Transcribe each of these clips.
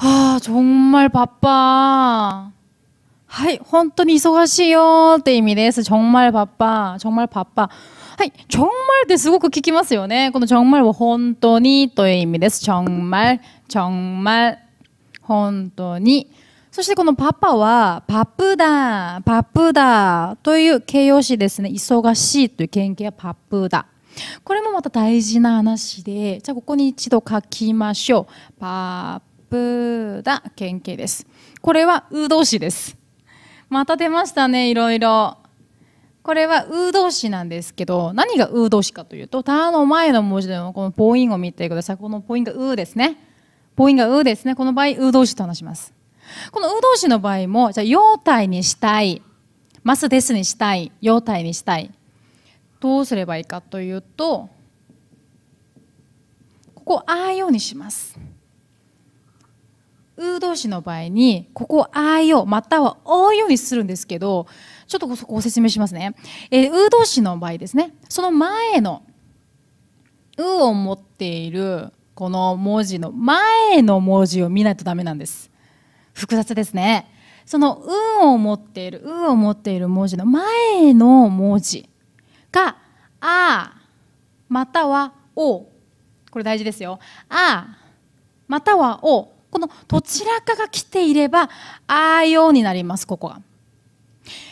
아정말바빠はい、本当に忙しいよって意味です정말바빠정말바빠はい、정말ってすごく聞きますよね。この정말は本当にという意味です。정말정말本当に。そしてこのパパは、パプだ、パプだという形容詞ですね。忙しいという権形はパプだ。これもまた大事な話で、じゃあここに一度書きましょう。パプダ県形です。これはう動詞です。また出ましたね、いろいろ。これはう動詞なんですけど、何がう動詞かというと、たの前の文字でのこのポインを見てください。このポインがうですね。ポインがうですね。この場合、う動詞と話します。このう動詞の場合も、じゃあ、様態にしたい。ますですにしたい。様態にしたい。どうすればいいかというと、ここ、ああようにします。動詞の場合にここ「あいを」または「おいを」にするんですけどちょっとそこを説明しますね。えー、う動詞の場合ですねその前の「う」を持っているこの文字の前の文字を見ないとダメなんです。複雑ですね。その「う」を持っている「う」を持っている文字の前の文字が「あ」または「お」これ大事ですよ「あ」または「お」このどちらかが来ていればああようになりますここが。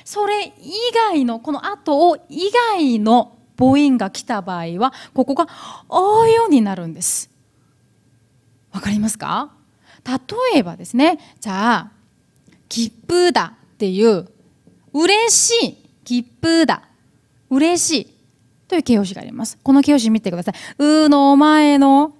それ以外のこの後を以外の母音が来た場合はここがあようになるんです。わかりますか例えばですねじゃあ「切符だ」っていう「嬉しい」「切符だ」「嬉しい」という形容詞があります。この形容詞見てください。うの前の、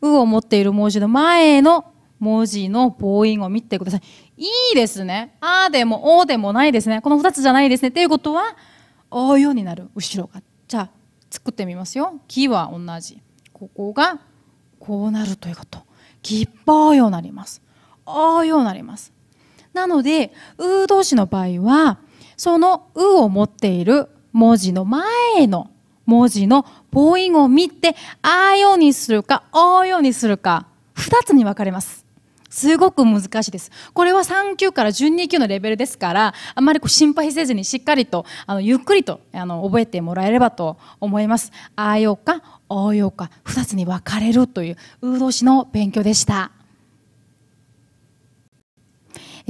うを持っている文字の前の文字の母音を見てください。いいですね。あでもおでもないですね。この2つじゃないですね。ということは、およになる、後ろが。じゃあ、作ってみますよ。木は同じ。ここがこうなるということ。木っぽようなります。おようなります。なので、う同士の場合は、そのうを持っている文字の前の文字の母音を見て、あようにするか、おようにするか、2つに分かれます。すごく難しいです。これは3級から12級のレベルですから、あまりこう心配せずにしっかりと、あのゆっくりとあの覚えてもらえればと思います。あよか、応うか、2つに分かれるという、うど詞の勉強でした。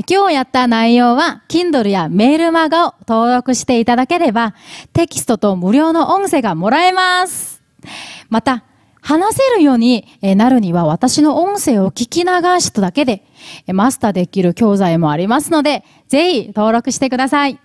今日やった内容は、Kindle やメールマガを登録していただければ、テキストと無料の音声がもらえます。また、話せるようになるには私の音声を聞き流しただけでマスターできる教材もありますので、ぜひ登録してください。